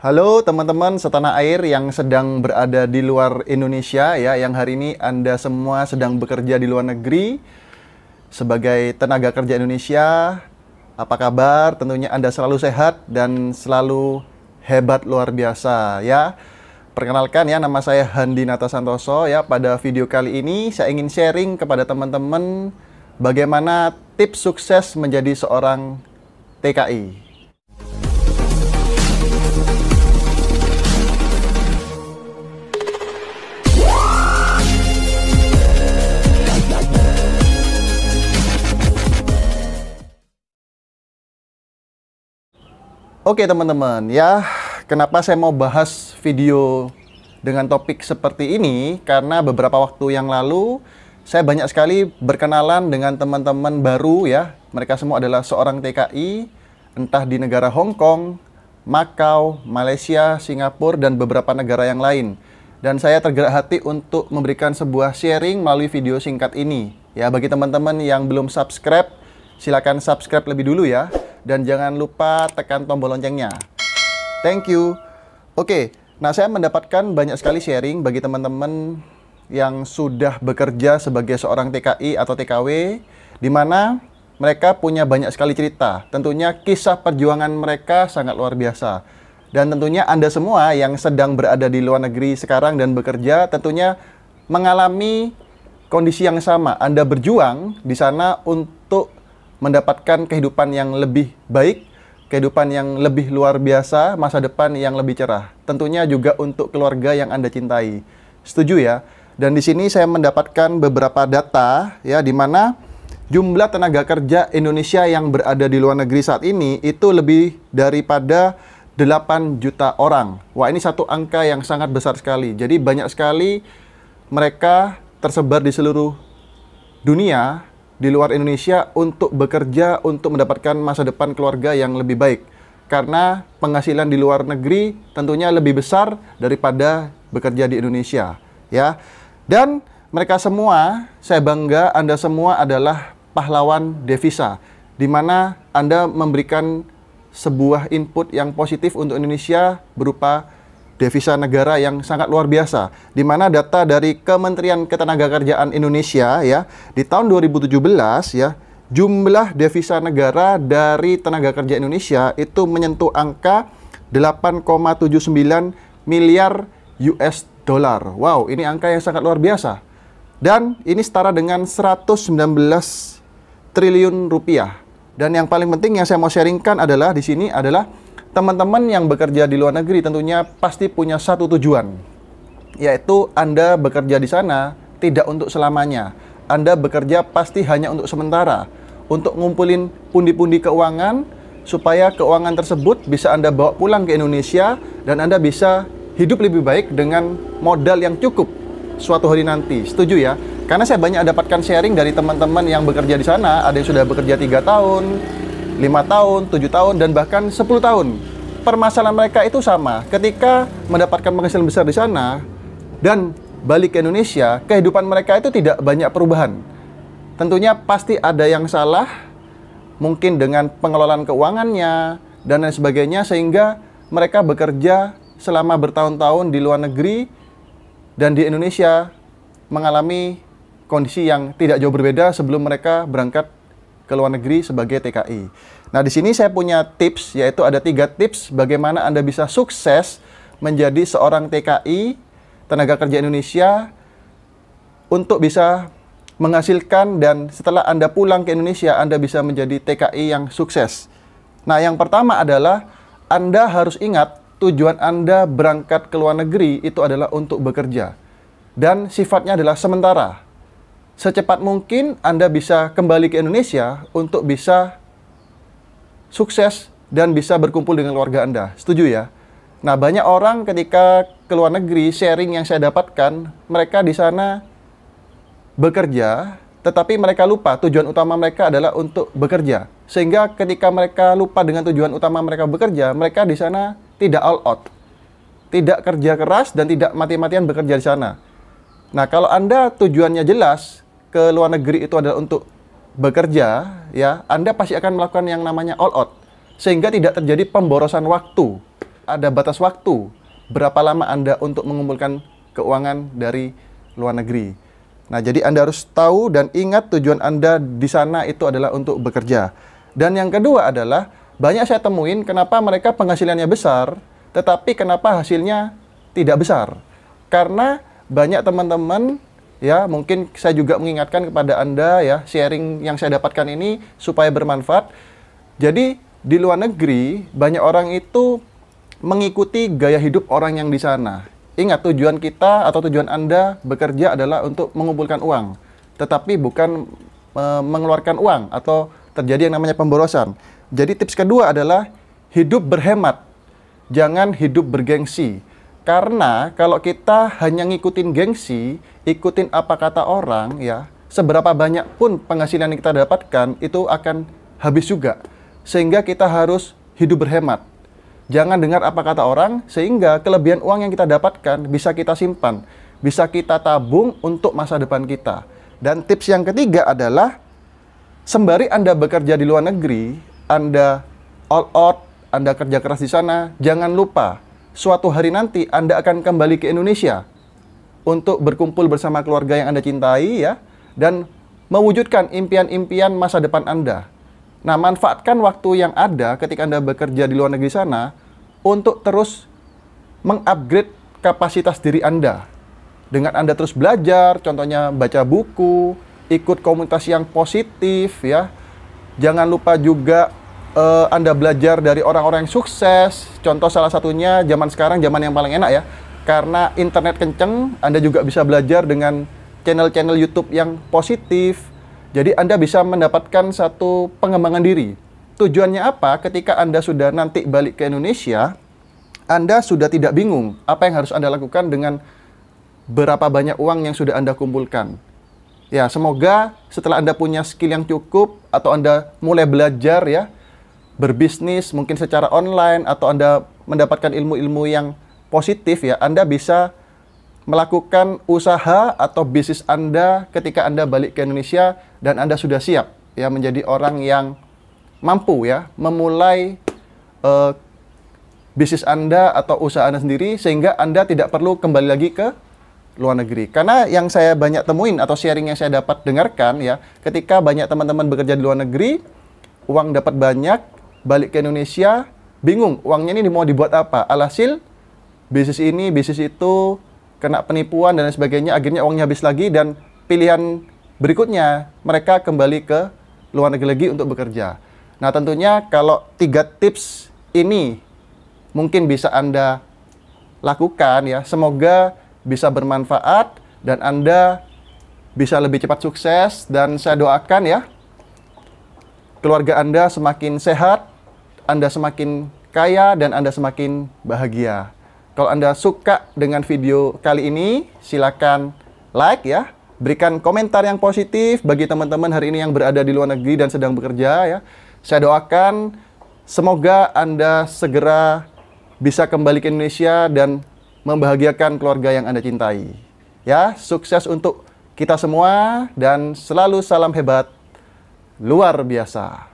Halo teman-teman setanah air yang sedang berada di luar Indonesia ya, yang hari ini Anda semua sedang bekerja di luar negeri sebagai tenaga kerja Indonesia. Apa kabar? Tentunya Anda selalu sehat dan selalu hebat luar biasa ya. Perkenalkan ya, nama saya Handi Nata Santoso ya. Pada video kali ini saya ingin sharing kepada teman-teman bagaimana tips sukses menjadi seorang TKI Oke teman-teman, ya kenapa saya mau bahas video dengan topik seperti ini? Karena beberapa waktu yang lalu saya banyak sekali berkenalan dengan teman-teman baru ya. Mereka semua adalah seorang TKI, entah di negara Hong Kong, Makau, Malaysia, Singapura, dan beberapa negara yang lain. Dan saya tergerak hati untuk memberikan sebuah sharing melalui video singkat ini. Ya, bagi teman-teman yang belum subscribe, silakan subscribe lebih dulu ya dan jangan lupa tekan tombol loncengnya. Thank you. Oke, nah saya mendapatkan banyak sekali sharing bagi teman-teman yang sudah bekerja sebagai seorang TKI atau TKW, di mana mereka punya banyak sekali cerita. Tentunya kisah perjuangan mereka sangat luar biasa. Dan tentunya Anda semua yang sedang berada di luar negeri sekarang dan bekerja tentunya mengalami kondisi yang sama. Anda berjuang di sana untuk mendapatkan kehidupan yang lebih baik, kehidupan yang lebih luar biasa, masa depan yang lebih cerah. Tentunya juga untuk keluarga yang Anda cintai. Setuju ya? Dan di sini saya mendapatkan beberapa data ya di mana jumlah tenaga kerja Indonesia yang berada di luar negeri saat ini itu lebih daripada 8 juta orang. Wah, ini satu angka yang sangat besar sekali. Jadi banyak sekali mereka tersebar di seluruh dunia di luar Indonesia untuk bekerja untuk mendapatkan masa depan keluarga yang lebih baik. Karena penghasilan di luar negeri tentunya lebih besar daripada bekerja di Indonesia, ya. Dan mereka semua, saya bangga Anda semua adalah pahlawan devisa di mana Anda memberikan sebuah input yang positif untuk Indonesia berupa devisa negara yang sangat luar biasa. Di mana data dari Kementerian Ketenagakerjaan Indonesia ya di tahun 2017 ya jumlah devisa negara dari tenaga kerja Indonesia itu menyentuh angka 8,79 miliar US dollar. Wow, ini angka yang sangat luar biasa. Dan ini setara dengan 119 triliun rupiah. Dan yang paling penting yang saya mau sharingkan adalah di sini adalah teman-teman yang bekerja di luar negeri tentunya pasti punya satu tujuan, yaitu Anda bekerja di sana tidak untuk selamanya. Anda bekerja pasti hanya untuk sementara, untuk ngumpulin pundi-pundi keuangan supaya keuangan tersebut bisa Anda bawa pulang ke Indonesia dan Anda bisa hidup lebih baik dengan modal yang cukup suatu hari nanti. Setuju ya? Karena saya banyak dapatkan sharing dari teman-teman yang bekerja di sana, ada yang sudah bekerja tiga tahun, lima tahun, tujuh tahun, dan bahkan 10 tahun. Permasalahan mereka itu sama. Ketika mendapatkan penghasilan besar di sana dan balik ke Indonesia, kehidupan mereka itu tidak banyak perubahan. Tentunya pasti ada yang salah, mungkin dengan pengelolaan keuangannya dan lain sebagainya, sehingga mereka bekerja selama bertahun-tahun di luar negeri dan di Indonesia mengalami kondisi yang tidak jauh berbeda sebelum mereka berangkat ke luar negeri sebagai TKI. Nah, di sini saya punya tips, yaitu ada tiga tips bagaimana Anda bisa sukses menjadi seorang TKI, tenaga kerja Indonesia, untuk bisa menghasilkan dan setelah Anda pulang ke Indonesia, Anda bisa menjadi TKI yang sukses. Nah, yang pertama adalah Anda harus ingat tujuan Anda berangkat ke luar negeri itu adalah untuk bekerja. Dan sifatnya adalah sementara secepat mungkin Anda bisa kembali ke Indonesia untuk bisa sukses dan bisa berkumpul dengan keluarga Anda. Setuju ya? Nah, banyak orang ketika ke luar negeri, sharing yang saya dapatkan, mereka di sana bekerja, tetapi mereka lupa tujuan utama mereka adalah untuk bekerja. Sehingga ketika mereka lupa dengan tujuan utama mereka bekerja, mereka di sana tidak all out. Tidak kerja keras dan tidak mati-matian bekerja di sana. Nah, kalau Anda tujuannya jelas, ke luar negeri itu adalah untuk bekerja, ya, Anda pasti akan melakukan yang namanya all out. Sehingga tidak terjadi pemborosan waktu. Ada batas waktu berapa lama Anda untuk mengumpulkan keuangan dari luar negeri. Nah, jadi Anda harus tahu dan ingat tujuan Anda di sana itu adalah untuk bekerja. Dan yang kedua adalah banyak saya temuin kenapa mereka penghasilannya besar, tetapi kenapa hasilnya tidak besar. Karena banyak teman-teman ya mungkin saya juga mengingatkan kepada anda ya sharing yang saya dapatkan ini supaya bermanfaat jadi di luar negeri banyak orang itu mengikuti gaya hidup orang yang di sana ingat tujuan kita atau tujuan anda bekerja adalah untuk mengumpulkan uang tetapi bukan e, mengeluarkan uang atau terjadi yang namanya pemborosan jadi tips kedua adalah hidup berhemat jangan hidup bergengsi karena kalau kita hanya ngikutin gengsi, ikutin apa kata orang ya, seberapa banyak pun penghasilan yang kita dapatkan itu akan habis juga. Sehingga kita harus hidup berhemat. Jangan dengar apa kata orang sehingga kelebihan uang yang kita dapatkan bisa kita simpan, bisa kita tabung untuk masa depan kita. Dan tips yang ketiga adalah sembari Anda bekerja di luar negeri, Anda all out, Anda kerja keras di sana, jangan lupa suatu hari nanti Anda akan kembali ke Indonesia untuk berkumpul bersama keluarga yang Anda cintai ya dan mewujudkan impian-impian masa depan Anda. Nah, manfaatkan waktu yang ada ketika Anda bekerja di luar negeri sana untuk terus mengupgrade kapasitas diri Anda. Dengan Anda terus belajar, contohnya baca buku, ikut komunitas yang positif ya. Jangan lupa juga uh, Anda belajar dari orang-orang yang sukses. Contoh salah satunya zaman sekarang zaman yang paling enak ya. Karena internet kenceng, Anda juga bisa belajar dengan channel-channel YouTube yang positif. Jadi Anda bisa mendapatkan satu pengembangan diri. Tujuannya apa? Ketika Anda sudah nanti balik ke Indonesia, Anda sudah tidak bingung apa yang harus Anda lakukan dengan berapa banyak uang yang sudah Anda kumpulkan. Ya, semoga setelah Anda punya skill yang cukup atau Anda mulai belajar ya, berbisnis mungkin secara online atau Anda mendapatkan ilmu-ilmu yang positif ya, Anda bisa melakukan usaha atau bisnis Anda ketika Anda balik ke Indonesia dan Anda sudah siap ya menjadi orang yang mampu ya memulai uh, bisnis Anda atau usaha Anda sendiri sehingga Anda tidak perlu kembali lagi ke luar negeri. Karena yang saya banyak temuin atau sharing yang saya dapat dengarkan ya, ketika banyak teman-teman bekerja di luar negeri, uang dapat banyak, balik ke Indonesia, bingung uangnya ini mau dibuat apa. Alhasil bisnis ini, bisnis itu kena penipuan dan sebagainya, akhirnya uangnya habis lagi dan pilihan berikutnya mereka kembali ke luar negeri lagi untuk bekerja. Nah, tentunya kalau tiga tips ini mungkin bisa Anda lakukan ya. Semoga bisa bermanfaat dan Anda bisa lebih cepat sukses dan saya doakan ya keluarga Anda semakin sehat, anda semakin kaya dan Anda semakin bahagia. Kalau Anda suka dengan video kali ini, silakan like ya. Berikan komentar yang positif bagi teman-teman hari ini yang berada di luar negeri dan sedang bekerja ya. Saya doakan semoga Anda segera bisa kembali ke Indonesia dan membahagiakan keluarga yang Anda cintai. Ya, sukses untuk kita semua dan selalu salam hebat luar biasa.